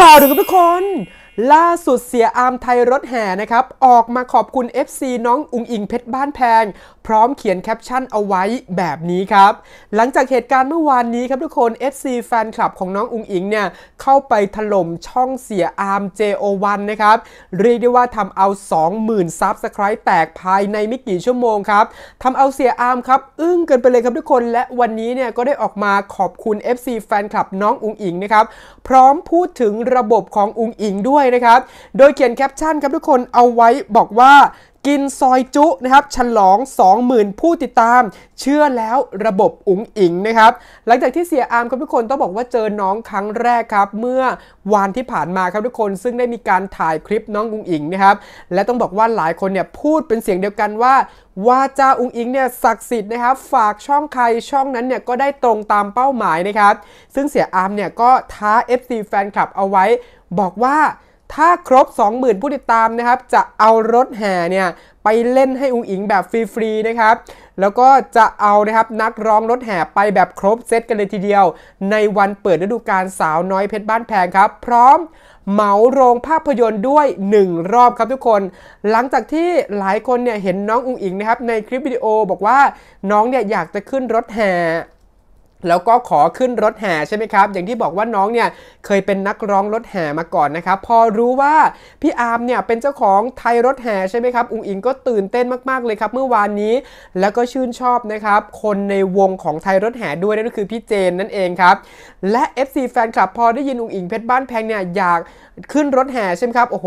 ข่าวดูกับทุกคนล่าสุดเสียอาร์มไทยรถแห่นะครับ ออกมาขอบคุณ FC น้องอุงอิงเพชรบ้านแพง พร้อมเขียนแคปชั่นเอาไว้แบบนี้ครับ หลังจากเหตุการณ์เมื่อวานนี้ครับทุกคน FC แฟนคลับของน้องอุงอิงเนี่ย เข้าไปถล่มช่องเสียอาร์ม JO1 นะครับเรียกได้ว่าทำเอา20,000ซับสไครต์แตกภายในไม่กี่ชั่วโมงครับทำเอาเสียอาร์มครับอึ้งเกินไปเลยครับทุกคนและวันนี้เนี่ยก็ได้ออกมาขอบคุณ FC แฟนคลับน้องอุงอิงนะครับพร้อมพูดถึงระบบของอุงอิงด้วยนะครับโดยเขียนแคปชั่นครับทุกคนเอาไว้บอกว่ากินซอยจุนะครับฉลอง 20,000 ผู้ติดตามเชื่อแล้วระบบ อุ๋งอิงนะครับหลังจากที่เสียอามครับทุกคนต้องบอกว่าเจอน้องครั้งแรกครับ เมื่อวานที่ผ่านมาครับทุกคน ซึ่งได้มีการถ่ายคลิปน้องอุ๋งอิงนะครับและต้องบอกว่าหลายคนเนี่ยพูดเป็นเสียงเดียวกันว่า วาจาอุ๋งอิงเนี่ยศักดิ์สิทธิ์นะครับฝากช่องใครช่องนั้นเนี่ยก็ได้ตรงตามเป้าหมายนะครับซึ่งเสียอามเนี่ยก็ท้า FC แฟนคลับเอาไว้บอกว่าถ้าครบ 20,000ผู้ติดตามนะครับ จะเอารถแห่เนี่ยไปเล่นให้อุงอิงแบบฟรีๆนะครับ แล้วก็จะเอานะครับนักร้องรถแห่ไปแบบครบเซตกันเลยทีเดียว ในวันเปิดฤดูกาลสาวน้อยเพชรบ้านแพงครับพร้อมเหมาโรงภาพยนตร์ด้วย 1 รอบครับทุกคน หลังจากที่หลายคนเนี่ยเห็นน้องอุงอิงนะครับ ในคลิปวิดีโอบอกว่าน้องเนี่ยอยากจะขึ้นรถแห่แล้วก็ขอขึ้นรถแห่ใช่ไหมครับอย่างที่บอกว่าน้องเนี่ยเคยเป็นนักร้องรถแห่มาก่อนนะครับพอรู้ว่าพี่อาร์มเนี่ยเป็นเจ้าของไทยรถแห่ใช่ไหมครับอุงอิงก็ตื่นเต้นมากๆเลยครับเมื่อวานนี้แล้วก็ชื่นชอบนะครับคนในวงของไทยรถแห่ด้วยนั่นก็คือพี่เจนนั่นเองครับและ FC แฟนคลับ พอได้ยินอุงอิงเพชรบ้านแพงเนี่ยอยากขึ้นรถแห่ใช่ไหมครับโอ้โห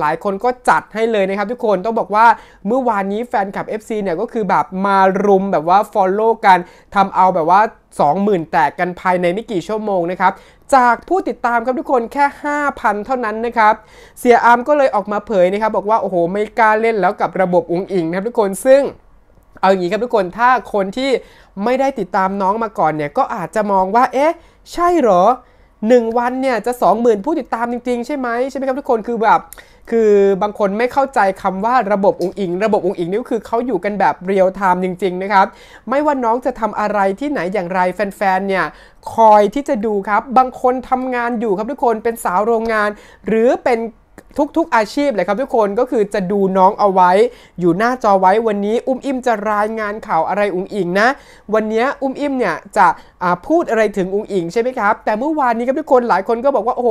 หลายคนก็จัดให้เลยนะครับทุกคนต้องบอกว่าเมื่อวานนี้แฟนคลับ FC เนี่ยก็คือแบบมารุมแบบว่าฟอลโล่กันทำเอาแบบว่า20,000 แตกกันภายในไม่กี่ชั่วโมงนะครับ จากผู้ติดตามครับทุกคนแค่ 5,000 เท่านั้นนะครับ เสียอาร์มก็เลยออกมาเผยนะครับบอกว่า โอ้โหไม่กล้าเล่นแล้วกับระบบอุ้งอิงนะครับทุกคนซึ่งเอาอย่างนี้ครับทุกคนถ้าคนที่ไม่ได้ติดตามน้องมาก่อนเนี่ย ก็อาจจะมองว่าเอ๊ะ ใช่หรอ1 วันเนี่ยจะ 20,000 ผู้ติดตามจริงๆใช่ไหมใช่ไหมครับทุกคนคือแบบคือบางคนไม่เข้าใจคำว่าระบบองค์อิงระบบองค์อิงนี่คือเขาอยู่กันแบบเรียลไทม์จริงๆนะครับไม่ว่าน้องจะทำอะไรที่ไหนอย่างไรแฟนๆเนี่ยคอยที่จะดูครับบางคนทำงานอยู่ครับทุกคนเป็นสาวโรงงานหรือเป็นทุกๆอาชีพเลยครับทุกคนก็คือจะดูน้องเอาไว้อยู่หน้าจอไว้วันนี้อุ้มอิ่มจะรายงานข่าวอะไรอุ้งอิงนะ วันนี้อุ้มอิ่มเนี่ยจะพูดอะไรถึงอุ้งอิงใช่ไหมครับแต่เมื่อวานนี้ครับทุกคนหลายคนก็บอกว่าโอ้โห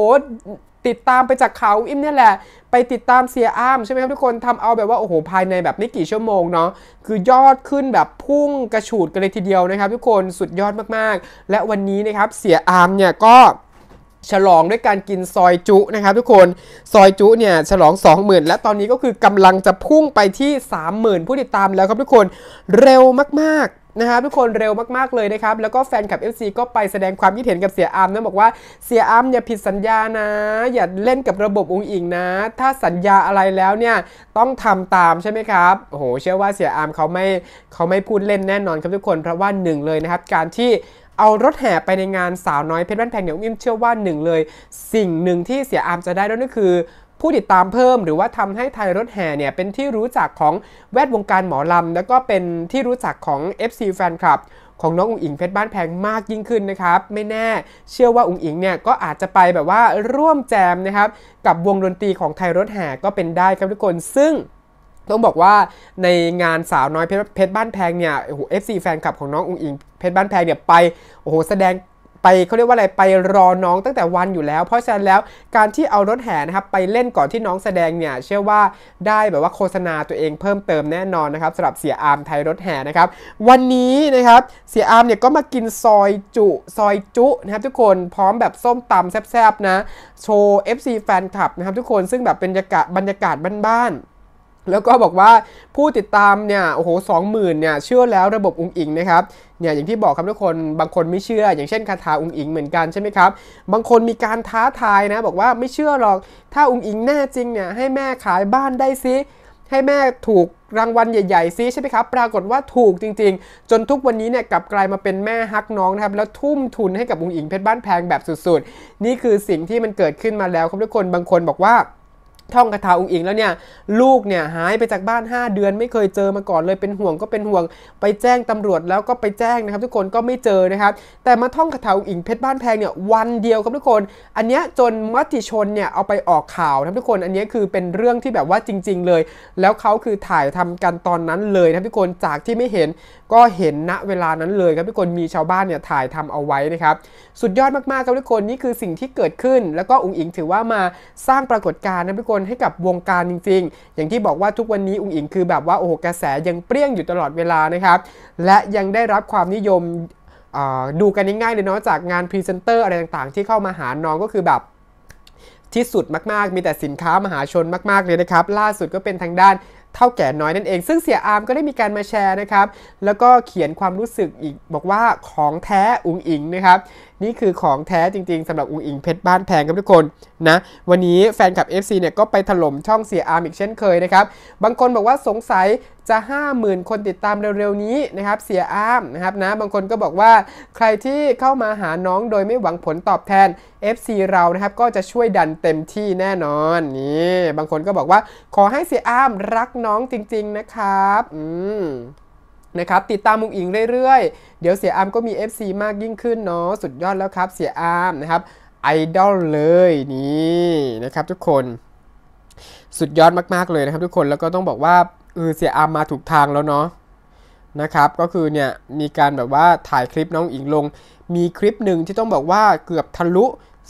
ติดตามไปจากข่าวอุ้อิ่มเนี่ยแหละไปติดตามเสียอ้ามใช่ไหมครับทุกคนทำเอาแบบว่าโอ้โหภายในแบบไม่กี่ชั่วโมงเนาะคือยอดขึ้นแบบพุ่งกระฉูดกันเลยทีเดียวนะครับทุกคนสุดยอดมากๆ และวันนี้นะครับเสียอ้ามเนี่ยก็ฉลองด้วยการกินซอยจุนะครับทุกคนซอยจุเนี่ยฉลอง 20,000 และตอนนี้ก็คือกำลังจะพุ่งไปที่30,000ผู้ติดตามแล้วครับทุกคนเร็วมากนะครับทุกคนเร็วมากๆเลยนะครับแล้วก็แฟนคลับ FC ก็ไปแสดงความคิดเห็นกับเสียอามนะบอกว่าเสียอามอย่าผิดสัญญานะอย่าเล่นกับระบบองค์อิงนะ ถ้าสัญญาอะไรแล้วเนี่ยต้องทำตามใช่ไหมครับโอ้โหเชื่อว่าเสียอามเขาไม่เขาไม่พูดเล่นแน่นอนครับทุกคนเพราะว่าหนึ่งเลยนะครับการที่เอารถแห่ไปในงานสาวน้อยเพชรบ้านแพงเนี่ยอุ้มอิเชื่อว่าหนึ่งเลย สิ่งหนึ่งที่เสียอามจะได้ด้วยนั่นคือ ผู้ติดตามเพิ่ม หรือว่าทำให้ไทยรถแห่เนี่ยเป็นที่รู้จักของแวดวงการหมอลำ แล้วก็เป็นที่รู้จักของ FC แฟนคลับของน้องอุ๋งอิงเพชรบ้านแพงมากยิ่งขึ้นนะครับ ไม่แน่เชื่อว่า อุ๋งอิงเนี่ยก็อาจจะไปแบบว่าร่วมแจมนะครับกับวงดนตรีของไทยรถแห่ก็เป็นได้ครับทุกคนซึ่งต้องบอกว่าในงานสาวน้อยเพชรบ้านแพงเนี่ย โอ้โหเอฟซีแฟนคลับของน้องอุ้งอิงเพชรบ้านแพงเนี่ยไป โอ้โหแสดงไปเขาเรียกว่าอะไรไปรอน้องตั้งแต่วันอยู่แล้ว เพราะฉะนั้นแล้วการที่เอารถแห่นะครับไปเล่นก่อนที่น้องแสดงเนี่ย เชื่อว่าได้แบบว่าโฆษณาตัวเองเพิ่มเติมแน่นอนนะครับสำหรับเสียอามไทยรถแห่นะครับวันนี้นะครับเสียอามเนี่ยก็มากินซอยจุซอยจุนะครับทุกคนพร้อมแบบส้มตำแซ่บๆนะโชว์ FC แฟนคลับนะครับทุกคนซึ่งแบบเป็นบรรยากาศบรรยากาศบ้านๆแล้วก็บอกว่าผู้ติดตามเนี่ยโอ้โหสองหมื่นเนี่ยเชื่อแล้วระบบอุงอิงนะครับเนี่ยอย่างที่บอกครับทุกคนบางคนไม่เชื่อ อย่างเช่นคาถาอุงอิงเหมือนกันใช่ไหมครับบางคนมีการท้าทายนะบอกว่าไม่เชื่อหรอกถ้าอุงอิงแน่จริงเนี่ยให้แม่ขายบ้านได้ซิให้แม่ถูกรางวัลใหญ่ๆซิใช่ไหมครับปรากฏว่าถูกจริงๆ จนทุกวันนี้เนี่ยกลับกลายมาเป็นแม่ฮักน้องนะครับแล้วทุ่มทุนให้กับอุงอิงเพชรบ้านแพงแบบสุดๆนี่คือสิ่งที่มันเกิดขึ้นมาแล้วครับทุกคนบางคนบอกว่าท่องคาถาอุงอิงแล้วเนี่ยลูกเนี่ยหายไปจากบ้าน 5 เดือนไม่เคยเจอมาก่อน เลยเป็นห่วงก็เป็นห่วง ไปแจ้งตำรวจแล้วก็ไปแจ้งนะครับทุกคนก็ไม่เจอนะครับ แต่มาท่องคาถาอุงอิงเพชรบ้านแพงเนี่ยวันเดียวครับทุกคน อันนี้จนมติชนเนี่ยเอาไปออกข่าวนะทุกคนอันนี้คือเป็นเรื่องที่แบบว่าจริง ๆ เลย แล้วเขาคือถ่ายทำกันตอนนั้นเลยนะทุกคนจากที่ไม่เห็นก็เห็นณเวลานั้นเลยครับทุกคนมีชาวบ้านเนี่ยถ่ายทำเอาไว้นะครับสุดยอดมากๆครับทุกคนนี่คือสิ่งที่เกิดขึ้นแล้วก็อุงอิงถือว่ามาสร้างปรากฏการณ์นะทุกคนลให้กับวงการจริงๆ อย่างที่บอกว่าทุกวันนี้อุ๋งอิงคือแบบว่าโอ้โหกระแสยังเปรี้ยงอยู่ตลอดเวลานะครับ และยังได้รับความนิยมดูกันง่ายๆเลยเนาะจากงานพรีเซนเตอร์อะไรต่างๆ ที่เข้ามาหาน้องก็คือแบบที่สุดมากๆ มีแต่สินค้ามหาชนมากๆเลยนะครับล่าสุดก็เป็นทางด้านเท่าแก่น้อยนั่นเองซึ่ง เสียอาร์มก็ได้มีการมาแชร์นะครับ แล้วก็เขียนความรู้สึกอีกบอกว่าของแท้อุงอิงนะครับนี่คือของแท้จริงๆ สำหรับอุงอิงเพชรบ้านแพงครับทุกคนนะวันนี้แฟนคลับ FC เนี่ยก็ไปถล่มช่องเสียอาร์มอีกเช่นเคยนะครับบางคนบอกว่าสงสัยจะ 50,000 คนติดตามเร็วๆนี้นะครับเสียอรามนะครับนะบางคนก็บอกว่าใครที่เข้ามาหาน้องโดยไม่หวังผลตอบแทน FC เรานะครับก็จะช่วยดันเต็มที่แน่นอนนี่บางคนก็บอกว่าขอให้เสียอรามรักน้องจริงๆ นะครับอืมนะครับ ติดตามมุงอิงเรื่อยๆ เดี๋ยวเสียอามก็มี FC มากยิ่งขึ้นเนาะสุดยอดแล้วครับเสียอามนะครับไอดอลเลยนี่นะครับทุกคนสุดยอดมากๆเลยนะครับทุกคนแล้วก็ต้องบอกว่าเออเสียอามมาถูกทางแล้วเนาะนะครับก็คือเนี่ยมีการแบบว่าถ่ายคลิปน้องอิงลง มีคลิปหนึ่งที่ต้องบอกว่าเกือบทะลุ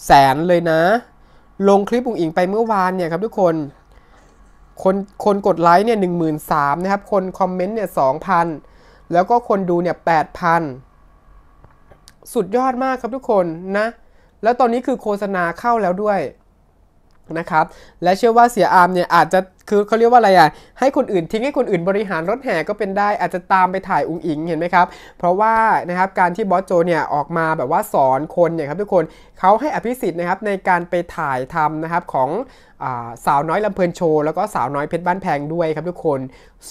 แสนเลยนะ ลงคลิปอุงอิงไปเมื่อวานเนี่ยครับทุกคนคนคนกดไลค์เนี่ยหนึ่งหมื่นสามนะครับคนคอมเมนต์เนี่ยสองพันแล้วก็คนดูเนี่ยแปดพันสุดยอดมากครับทุกคนนะแล้วตอนนี้คือโฆษณาเข้าแล้วด้วยนะครับและเชื่อว่าเสียอาร์มเนี่ยอาจจะคือเขาเรียกว่าอะไรอ่ะให้คนอื่นทิ้งให้คนอื่นบริหารรถแห่ก็เป็นได้อาจจะตามไปถ่ายอุ้งอิงเห็นไหมครับเพราะว่านะครับการที่บอสโจเนี่ยออกมาแบบว่าสอนคนเนี่ยครับทุกคนเขาให้อภิสิทธิ์นะครับในการไปถ่ายทำนะครับของสาวน้อยลำเพลินโชว์แล้วก็สาวน้อยเพชรบ้านแพงด้วยครับทุกคน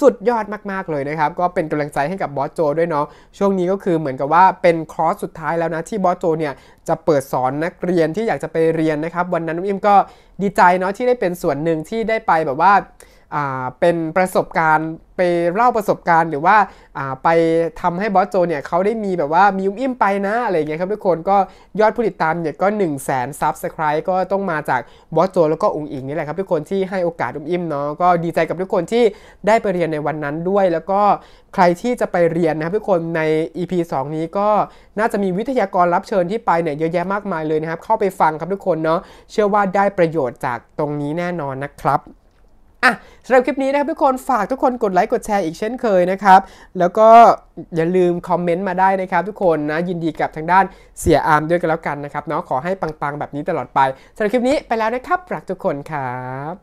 สุดยอดมาก ๆเลยนะครับ ก็เป็นกำลังใจให้กับบอสโจด้วยเนาะช่วงนี้ก็คือเหมือนกับว่าเป็นคอร์สสุดท้ายแล้วนะที่บอสโจเนี่ยจะเปิดสอนนักเรียนที่อยากจะไปเรียนนะครับวันนั้นน้องอิ่มก็ดีใจเนาะที่ได้เป็นส่วนหนึ่งที่ได้ไปแบบว่าเป็นประสบการณ์ไปเล่าประสบการณ์หรือว่าไปทำให้บอสโจเนี่ยเขาได้มีแบบว่ามีอุ้มอิ่มไปนะอะไรเงี้ยครับทุกคนก็ยอดผู้ติดตามเนี่ยก็ 1 0 0 0 0แสนซับสไครต์ก็ต้องมาจากบอสโจแล้วก็องค์อิงนี่แหละครับทุกคนที่ให้โอกาสอุ้มอิ่มเนาะก็ดีใจกับทุกคนที่ได้ไปเรียนในวันนั้นด้วย แล้วก็ใครที่จะไปเรียนนะครับทุกคนใน EP 2นี้ก็น่าจะมีวิทยากรรับเชิญที่ไปเนี่ยเยอะแยะมากมายเลยนะครับ เข้าไปฟังครับทุกคนเนาะเชื่อว่าได้ประโยชน์จากตรงนี้แน่นอนนะครับอ่ะสำหรับคลิปนี้นะครับทุกคนฝากทุกคนกดไลค์กดแชร์อีกเช่นเคยนะครับ แล้วก็อย่าลืมคอมเมนต์มาได้นะครับทุกคนนะ ยินดีกับทางด้านเสียอาร์มด้วยกันแล้วกันนะครับเนาะขอให้ปังๆ แบบนี้ตลอดไป สำหรับคลิปนี้ไปแล้วนะครับรักทุกคนครับ